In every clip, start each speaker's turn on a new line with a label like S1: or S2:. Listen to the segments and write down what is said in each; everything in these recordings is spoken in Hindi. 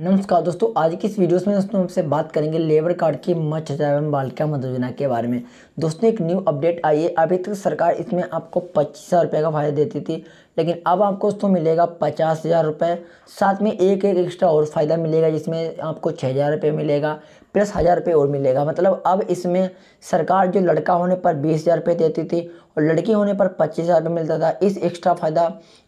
S1: नमस्कार दोस्तों आज की इस वीडियोस में दोस्तों हमसे बात करेंगे लेबर कार्ड की मच एवं बालिका मदद योजना के बारे में दोस्तों एक न्यू अपडेट आई है अभी तक सरकार इसमें आपको पच्चीस हज़ार रुपये का फायदा देती थी लेकिन अब आपको उसको मिलेगा पचास हज़ार रुपये साथ में एक एक एक्स्ट्रा और फ़ायदा मिलेगा जिसमें आपको छः हज़ार रुपये मिलेगा प्लस हज़ार रुपये और मिलेगा मतलब अब इसमें सरकार जो लड़का होने पर बीस हज़ार रुपये देती थी और लड़की होने पर पच्चीस हज़ार रुपये मिलता था इस एक्स्ट्रा फ़ायदा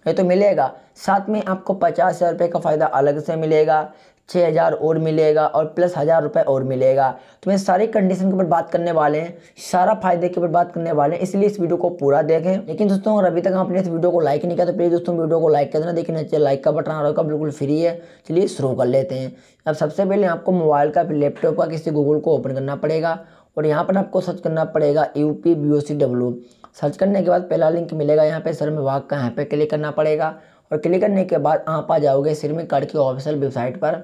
S1: ये तो मिलेगा साथ में आपको पचास हज़ार रुपये का फ़ायदा अलग से मिलेगा छः हज़ार और मिलेगा और प्लस हज़ार रुपये और मिलेगा तो मैं सारे कंडीशन के ऊपर बात करने वाले हैं सारा फायदे के ऊपर बात करने वाले हैं इसलिए इस वीडियो को पूरा देखें लेकिन दोस्तों अगर अभी तक आपने इस वीडियो को लाइक नहीं किया तो प्लीज़ दोस्तों वीडियो को लाइक कर देना देखिए नीचे लाइक का बटन आ रहा होगा बिल्कुल फ्री है चलिए शुरू कर लेते हैं अब सबसे पहले आपको मोबाइल का फिर लैपटॉप का किसी गूगल को ओपन करना पड़ेगा और यहाँ पर आपको सर्च करना पड़ेगा U P B O C W search करने के बाद पहला लिंक मिलेगा यहाँ पे में वाक का यहाँ पे क्लिक करना पड़ेगा और क्लिक करने के बाद आप आ जाओगे श्रमिक कार्ड की ऑफिशियल वेबसाइट पर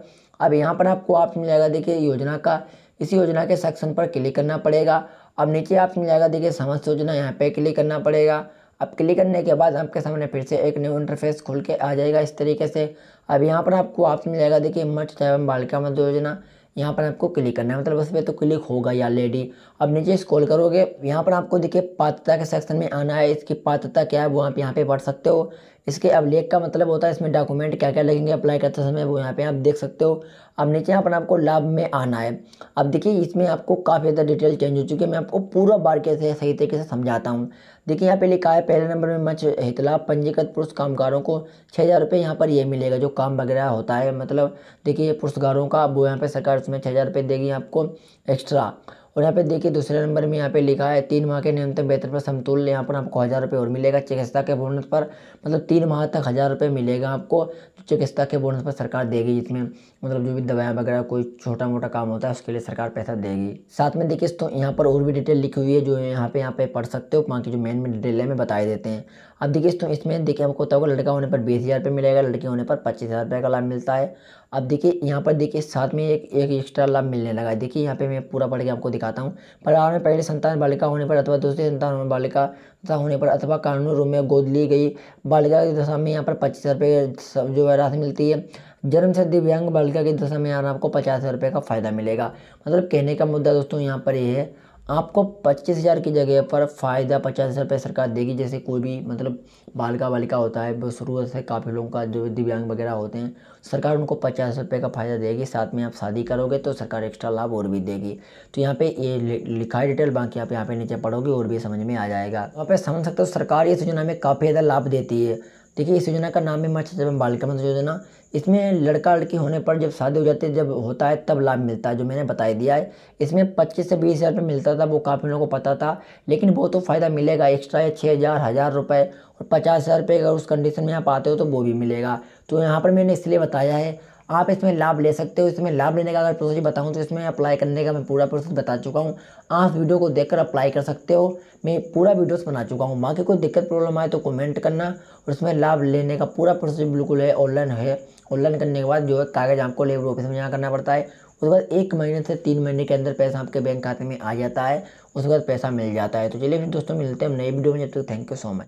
S1: अब यहाँ पर आपको आप मिल जाएगा देखिए योजना का इसी योजना के सेक्शन पर क्लिक करना पड़ेगा अब नीचे आप मिल जाएगा देखिए समस्त योजना यहाँ पे क्लिक करना पड़ेगा अब क्लिक करने के बाद आपके सामने फिर से एक न्यू इंटरफेस खुल के आ जाएगा इस तरीके से अब यहाँ पर आपको आप मिल जाएगा देखिए मच्छ एवं बालिका मध्य योजना यहाँ पर आपको क्लिक करना है मतलब उस पर तो क्लिक होगा ही ऑलरेडी अब नीचे स्क्रॉल करोगे यहाँ पर आपको देखिए पात्रता के सेक्शन में आना है इसकी पात्रता क्या है वो आप यहाँ पे पढ़ सकते हो इसके अब लेख का मतलब होता है इसमें डॉक्यूमेंट क्या क्या लगेंगे अप्लाई करते समय वो यहाँ पे आप देख सकते हो अब नीचे यहाँ पर आपको लाभ में आना है अब देखिए इसमें आपको काफ़ी ज़्यादा डिटेल चेंज हो चुकी है मैं आपको पूरा बार कैसे सही तरीके से समझाता हूँ देखिए यहाँ पे लिखा है पहले नंबर में मच हितलाभ पंजीकृत पुरुष कामगारों को छः हज़ार रुपये यहाँ पर ये मिलेगा जो काम वगैरह होता है मतलब देखिए पुरस्कारों का वो यहाँ पर सरकार उसमें छः हज़ार रुपये देगी आपको एक्स्ट्रा और यहाँ पे देखिए दूसरे नंबर में यहाँ पे लिखा है तीन माह के न्यूनतम वेतन पर समतुल यहाँ पर आपको हज़ार रुपये और मिलेगा चिकित्सा के बोनस पर मतलब तीन माह तक हज़ार रुपये मिलेगा आपको तो चिकित्सा के बोनस पर सरकार देगी जिसमें मतलब जो भी दवाएँ वगैरह कोई छोटा मोटा काम होता है उसके लिए सरकार पैसा देगी साथ में देखिए तो यहाँ पर और भी डिटेल लिखी हुई है जो यहाँ पे यहाँ पे पढ़ सकते हो की जो मेन मेन डिटेल है मैं बताई देते हैं अब देखिए तो इसमें देखिए आपको बताओ लड़का होने पर बीस हज़ार रुपये मिलेगा लड़की होने पर पच्चीस हज़ार रुपये का लाभ मिलता है अब देखिए यहाँ पर देखिए साथ में एक एक एक्स्ट्रा लाभ मिलने लगा है देखिए यहाँ पे मैं पूरा पढ़ के आपको दिखा दिखाता हूँ परिवार में पहले संतान बालिका होने पर अथवा दूसरी संतान बालिका तथा होने पर अथवा कानूनी रूप में गोद ली गई बालिका की दशा में यहाँ पर पच्चीस रुपये जो है राशि मिलती है जन्म से दिव्यांग बालिका की दशा में यहाँ आपको पचास हज़ार रुपये का फ़ायदा मिलेगा मतलब कहने का मुद्दा दोस्तों यहाँ पर ये है आपको पच्चीस हज़ार की जगह पर फ़ायदा पचास हज़ार रुपये सरकार देगी जैसे कोई भी मतलब बालिका बालिका होता है शुरू से काफ़ी लोगों का जो दिव्यांग वगैरह होते हैं सरकार उनको पचास हज़ार रुपये का फ़ायदा देगी साथ में आप शादी करोगे तो सरकार एक्स्ट्रा लाभ और भी देगी तो यहाँ पे ये लिखा है डिटेल बाकी आप यहाँ पे नीचे पढ़ोगे और भी समझ में आ जाएगा वहाँ तो पर समझ सकते हो सरकार इस योजना में काफ़ी ज़्यादा लाभ देती है देखिए इस योजना का नाम है माँ एवं बालिका मंत्र योजना इसमें लड़का लड़की होने पर जब शादी हो जाती है जब होता है तब लाभ मिलता है जो मैंने बताया दिया है इसमें पच्चीस से बीस हज़ार रुपये मिलता था वो काफ़ी लोगों को पता था लेकिन वो तो फ़ायदा मिलेगा एक्स्ट्रा है छः हज़ार हज़ार रुपये और पचास हज़ार रुपये अगर उस कंडीशन में आप आते हो तो वो भी मिलेगा तो यहाँ पर मैंने इसलिए बताया है आप इसमें लाभ ले सकते हो इसमें लाभ लेने का अगर प्रोसेस बताऊँ तो इसमें अप्लाई करने का मैं पूरा प्रोसेस बता चुका हूँ आप वीडियो को देखकर अप्लाई कर सकते हो मैं पूरा वीडियोस बना चुका हूँ बाकी कोई दिक्कत प्रॉब्लम आए तो कमेंट करना और इसमें लाभ लेने का पूरा प्रोसेस बिल्कुल है ऑनलाइन है ऑनलाइन करने के बाद जो है कागज़ आपको लेबर ऑफिस में यहाँ करना पड़ता है उसके बाद एक महीने से तीन महीने के अंदर पैसा आपके बैंक खाते में आ जाता है उसके बाद पैसा मिल जाता है तो चलिए फिर दोस्तों मिलते हैं नई वीडियो में जब तक थैंक यू सो मच